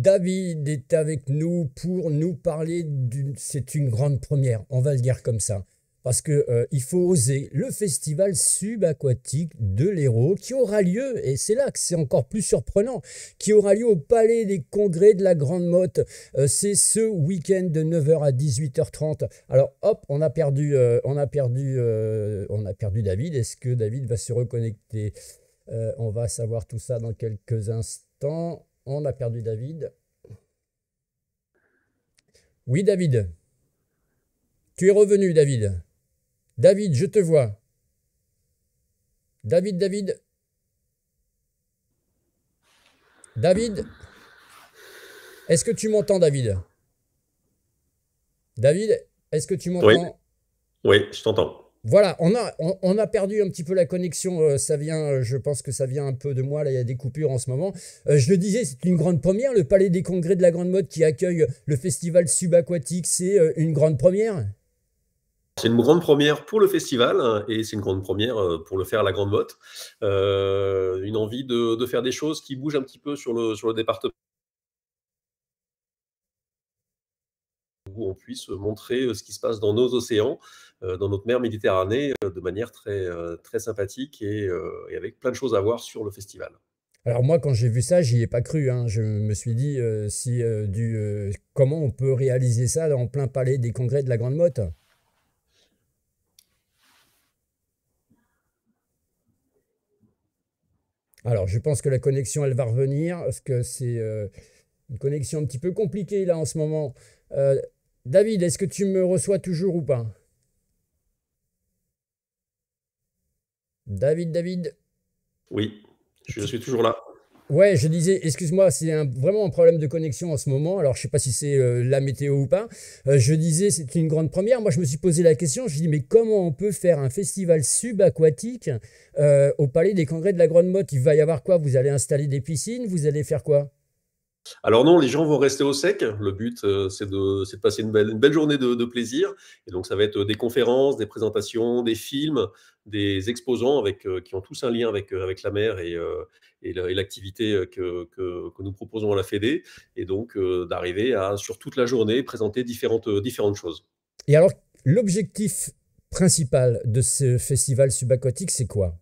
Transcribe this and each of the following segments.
David est avec nous pour nous parler d'une... C'est une grande première, on va le dire comme ça. Parce que euh, il faut oser le festival subaquatique de l'Hérault qui aura lieu, et c'est là que c'est encore plus surprenant, qui aura lieu au Palais des Congrès de la Grande Motte. Euh, c'est ce week-end de 9h à 18h30. Alors hop, on a perdu, euh, on a perdu, on a perdu David. Est-ce que David va se reconnecter On va savoir tout ça dans quelques instants. On a perdu David. Oui, David. Tu es revenu, David. David, je te vois. David, David. David. Est-ce que tu m'entends, David David, est-ce que tu m'entends Oui, je t'entends. Voilà, on a, on, a perdu un petit peu la connexion. Euh, ça vient, euh, je pense que ça vient un peu de moi. Là, il y a des coupures en ce moment. Euh, je le disais, c'est une grande première. Le Palais des Congrès de la Grande Motte qui accueille le festival subaquatique, c'est une grande première. C'est une grande première pour le festival hein, et c'est une grande première pour le faire à la Grande Motte. une envie de, de, faire des choses qui bougent un petit peu sur le, sur le département où on puisse montrer euh, ce qui se passe dans nos océans, euh, dans notre mer Méditerranée, euh, de manière très, très sympathique et, avec plein de choses à voir sur le festival. Alors moi, quand j'ai vu ça, j'y ai pas cru. Hein. Je me suis dit, si du, comment on peut réaliser ça en plein palais des congrès de la Grande Motte Alors, je pense que la connexion, elle va revenir, parce que c'est une connexion un petit peu compliquée là en ce moment. David, est-ce que tu me reçois toujours ou pas David, David Oui, je suis toujours là. Ouais, je disais, excuse-moi, c'est vraiment un problème de connexion en ce moment. Alors, je sais pas si c'est euh, la météo ou pas. Euh, je disais, c'est une grande première. Moi, je me suis posé la question. Je dis, mais comment on peut faire un festival subaquatique euh, au Palais des Congrès de la Grande Motte Il va y avoir quoi Vous allez installer des piscines Vous allez faire quoi alors non, les gens vont rester au sec. Le but, euh, c'est de, passer une belle, journée de, plaisir. Et donc, ça va être euh, des conférences, des présentations, des films, des exposants avec, euh, qui ont tous un lien avec, la mer et, l'activité que, nous proposons à la FEDE. Et donc, d'arriver à, sur toute la journée, présenter différentes choses. Et alors, l'objectif principal de ce festival subaquatique, c'est quoi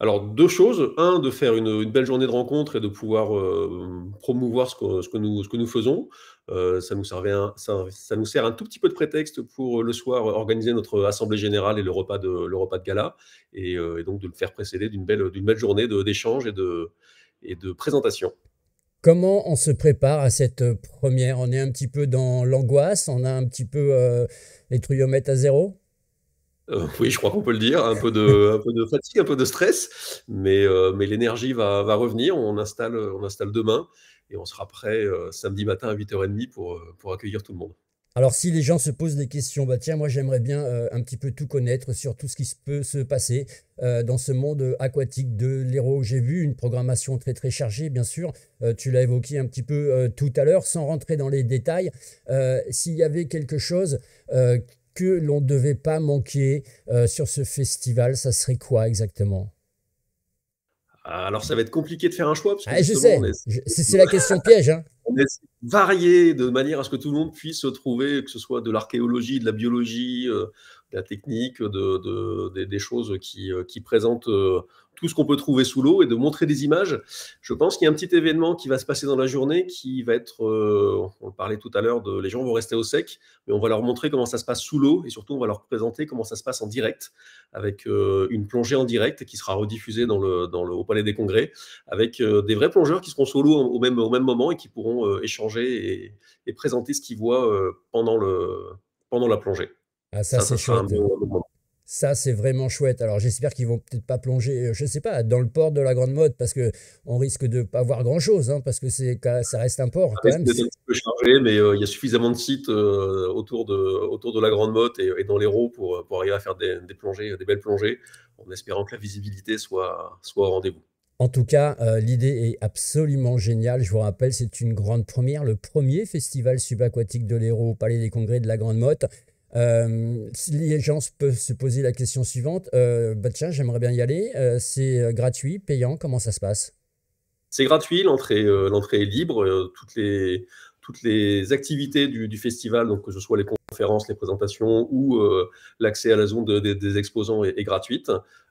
alors, deux choses. Un, de faire une, belle journée de rencontre et de pouvoir euh, promouvoir ce que, nous, faisons. Euh, ça, nous ça, nous sert un tout petit peu de prétexte pour euh, le soir organiser notre assemblée générale et le repas de, le de gala. Et, donc, de le faire précéder d'une belle, journée d'échange et de, et de présentation. Comment on se prépare à cette première On est un petit peu dans l'angoisse On a un petit peu les truillomètres à zéro euh, oui, je crois qu'on peut le dire. Un peu, de, fatigue, un peu de stress, mais, euh, l'énergie va, revenir. On installe, on installe demain et on sera prêt euh, samedi matin à 8h30 pour, pour accueillir tout le monde. Alors, si les gens se posent des questions, bah tiens, moi j'aimerais bien un petit peu tout connaître sur tout ce qui peut se passer dans ce monde aquatique de l'Hérault. J'ai vu une programmation très très chargée, bien sûr. tu l'as évoqué un petit peu tout à l'heure, sans rentrer dans les détails. S'il y avait quelque chose que l'on ne devait pas manquer euh, sur ce festival, ça serait quoi exactement ah, alors ça va être compliqué de faire un choix. Parce que ah, je c'est la question piège. Hein. on essaie de varier de manière à ce que tout le monde puisse se trouver, que ce soit de l'archéologie, de la biologie, euh, la technique, de, des, choses qui, euh, qui présentent euh, tout ce qu'on peut trouver sous l'eau et de montrer des images. Je pense qu'il y a un petit événement qui va se passer dans la journée qui va être, euh, on parlait tout à l'heure, de les gens vont rester au sec, mais on va leur montrer comment ça se passe sous l'eau et surtout on va leur présenter comment ça se passe en direct avec une plongée en direct qui sera rediffusée dans le, dans le, au Palais des Congrès avec des vrais plongeurs qui seront sous l'eau au même, au même moment et qui pourront échanger et, présenter ce qu'ils voient pendant, le, pendant la plongée. Ah, ça, c'est chouette. Ça, c'est vraiment chouette. Alors, j'espère qu'ils vont peut-être pas plonger, euh, je ne sais pas, dans le port de la Grande Motte, parce qu'on risque de ne pas voir grand-chose, hein, parce que ça reste un port. quand même. peu chargé, mais euh, il y a suffisamment de sites euh, autour de autour de la Grande Motte et, dans les pour, pour arriver à faire des, plongées, des belles plongées, en espérant que la visibilité soit soit au rendez-vous. En tout cas, l'idée est absolument géniale. Je vous rappelle, c'est une grande première, le premier festival subaquatique de l'Hérault au Palais des Congrès de la Grande Motte. Euh, les gens peuvent se poser la question suivante, euh, bah, tiens, j'aimerais bien y aller, euh, c'est euh, gratuit, payant, comment ça se passe C'est gratuit, l'entrée euh, l'entrée est libre, toutes, les, toutes les activités du, festival, donc que ce soit les conférences, les présentations ou l'accès à la zone des exposants est, gratuite.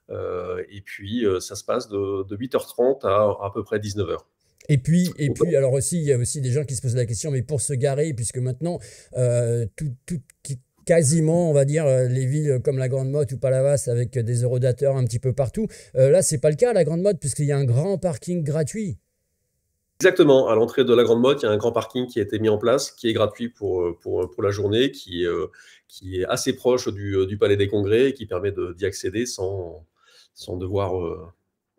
et puis, ça se passe de, de 8h30 à à peu près 19h. Et puis, et puis, alors aussi, il y a aussi des gens qui se posent la question, mais pour se garer, puisque maintenant, tout, tout, quasiment, on va dire, euh, les villes comme la Grande Motte ou Palavas avec des eurodateurs un petit peu partout. Euh, là, c'est pas le cas à la Grande Motte puisqu'il y a un grand parking gratuit. Exactement, à l'entrée de la Grande Motte, il y a un grand parking qui a été mis en place, qui est gratuit pour, euh, euh, pour, la journée, qui, qui est assez proche du, Palais des Congrès et qui permet d'y accéder sans, sans devoir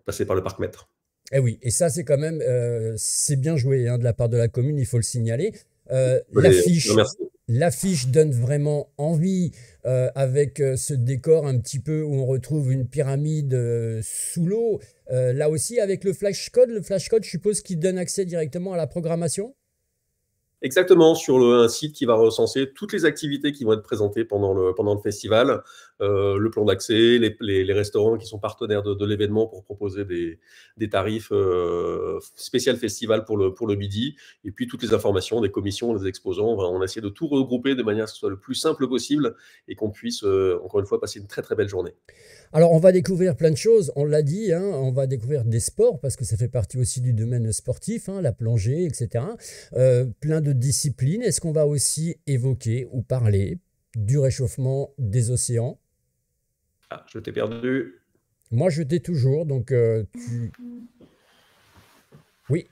passer par le parc mètre. Eh oui, et ça c'est quand même, c'est bien joué hein, de la part de la commune, il faut le signaler. L'affiche L'affiche donne vraiment envie euh, avec euh, ce décor un petit peu où on retrouve une pyramide euh, sous l'eau. là aussi, avec le flashcode, le flashcode, je suppose qu'il donne accès directement à la programmation Exactement, sur le, un site qui va recenser toutes les activités qui vont être présentées pendant le festival. Euh, le plan d'accès, les, restaurants qui sont partenaires de, l'événement pour proposer des, tarifs euh, spécial festival pour le, pour le midi, et puis toutes les informations des commissions, des exposants. on essaie de tout regrouper de manière à ce que ce soit le plus simple possible et qu'on puisse, euh, encore une fois, passer une très très belle journée. Alors, on va découvrir plein de choses, on l'a dit, hein, on va découvrir des sports parce que ça fait partie aussi du domaine sportif, hein, la plongée, etc. Euh, plein de disciplines. Est-ce qu'on va aussi évoquer ou parler du réchauffement des océans ah, je t'ai perdu. Moi, je t'ai toujours, donc euh, tu... Oui.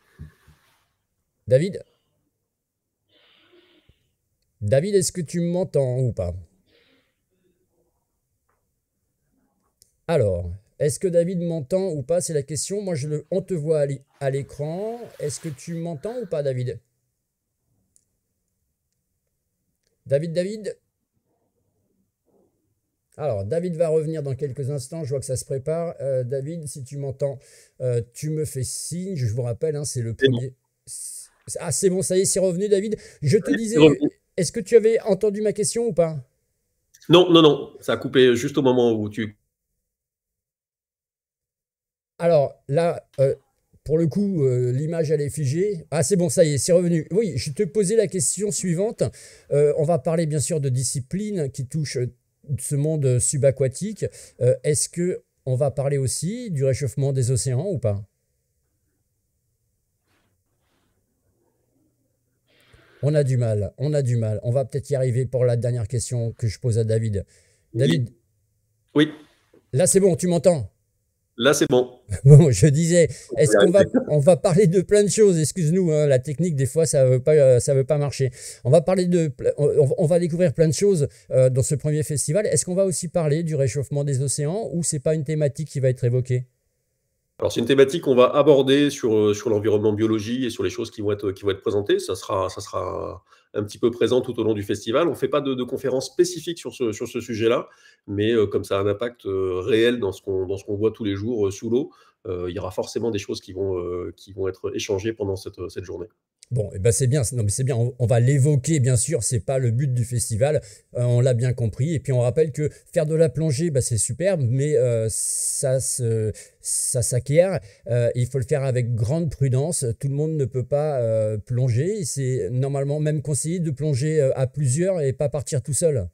David David, est-ce que tu m'entends ou pas Alors, est-ce que David m'entend ou pas C'est la question. Moi, je le... on te voit à l'écran. Est-ce que tu m'entends ou pas, David David, David alors, David va revenir dans quelques instants. Je vois que ça se prépare. Euh, David, si tu m'entends, euh, tu me fais signe. Je vous rappelle, hein, c'est le premier. Ah, c'est bon, ça y est, c'est revenu, David. Je te disais, est-ce que tu avais entendu ma question ou pas Non, non, non. Ça a coupé juste au moment où tu. Alors, là. Euh, pour le coup, l'image, elle est figée. Ah, c'est bon, ça y est, c'est revenu. Oui, je te posais la question suivante. on va parler bien sûr de discipline qui touche ce monde subaquatique, euh, est-ce que on va parler aussi du réchauffement des océans ou pas On a du mal, on a du mal. On va peut-être y arriver pour la dernière question que je pose à David. David Oui. oui. Là, c'est bon, tu m'entends Là, c'est bon. bon. Je disais, est-ce qu'on va, on va parler de plein de choses Excuse-nous, hein, la technique, des fois, ça ne veut, pas, euh, ça veut pas marcher. On va, parler de, on, va découvrir plein de choses euh, dans ce premier festival. Est-ce qu'on va aussi parler du réchauffement des océans ou c'est pas une thématique qui va être évoquée alors, c'est une thématique qu'on va aborder sur, euh, sur l'environnement biologie et sur les choses qui vont être, qui vont être présentées. Ça sera, un petit peu présent tout au long du festival. On ne fait pas de, conférences spécifiques sur ce, sujet-là, mais euh, comme ça a un impact euh, réel dans ce qu'on voit tous les jours sous l'eau, il y aura forcément des choses qui vont, qui vont être échangées pendant cette journée. Bon, eh ben, c'est bien, bien, on, va l'évoquer bien sûr, c'est pas le but du festival, euh, on l'a bien compris. Et puis on rappelle que faire de la plongée, bah, c'est superbe, mais euh, ça s'acquiert. Euh, il faut le faire avec grande prudence. Tout le monde ne peut pas plonger. C'est normalement même conseillé de plonger à plusieurs et pas partir tout seul.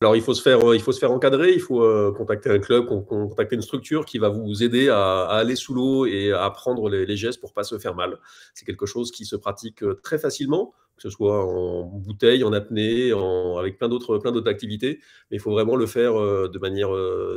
Alors, il faut se faire, euh, il faut se faire encadrer, il faut euh, contacter un club, contacter une structure qui va vous aider à, aller sous l'eau et à apprendre les, gestes pour pas se faire mal. C'est quelque chose qui se pratique euh, très facilement, que ce soit en bouteille, en apnée, avec plein d'autres, plein d'autres activités. Mais il faut vraiment le faire de manière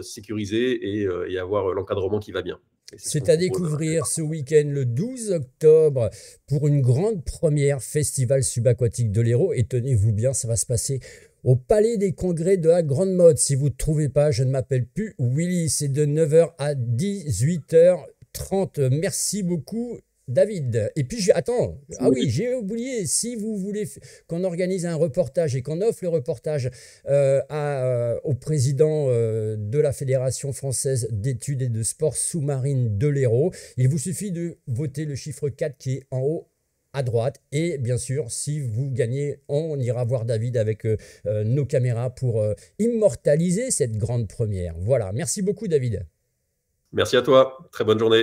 sécurisée et, avoir l'encadrement qui va bien. C'est à hein. découvrir ce week-end le 12 octobre pour une grande première festival subaquatique de l'Hérault. Et tenez-vous bien, ça va se passer au Palais des Congrès de la Grande Mode. Si vous ne trouvez pas, je ne m'appelle plus Willy. C'est de 9h à 18h30. Merci beaucoup. David, et puis j'ai... attends, ah oui, j'ai oublié, si vous voulez qu'on organise un reportage et qu'on offre le reportage euh, à, euh, au président euh, de la Fédération française d'études et de sports sous-marines de l'Hérault, il vous suffit de voter le chiffre 4 qui est en haut à droite. Et bien sûr, si vous gagnez, on ira voir David avec euh, euh, nos caméras pour euh, immortaliser cette grande première. Voilà, merci beaucoup David. Merci à toi, très bonne journée.